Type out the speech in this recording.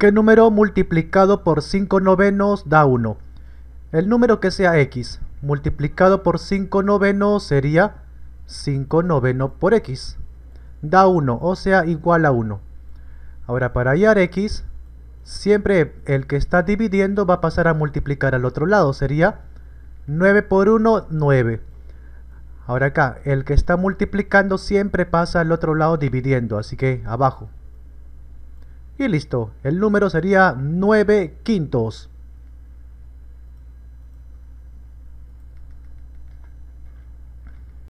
¿Qué número multiplicado por 5 novenos da 1? El número que sea x multiplicado por 5 novenos sería 5 noveno por x. Da 1, o sea, igual a 1. Ahora, para hallar x, siempre el que está dividiendo va a pasar a multiplicar al otro lado. Sería 9 por 1, 9. Ahora acá, el que está multiplicando siempre pasa al otro lado dividiendo, así que abajo. Y listo, el número sería 9 quintos.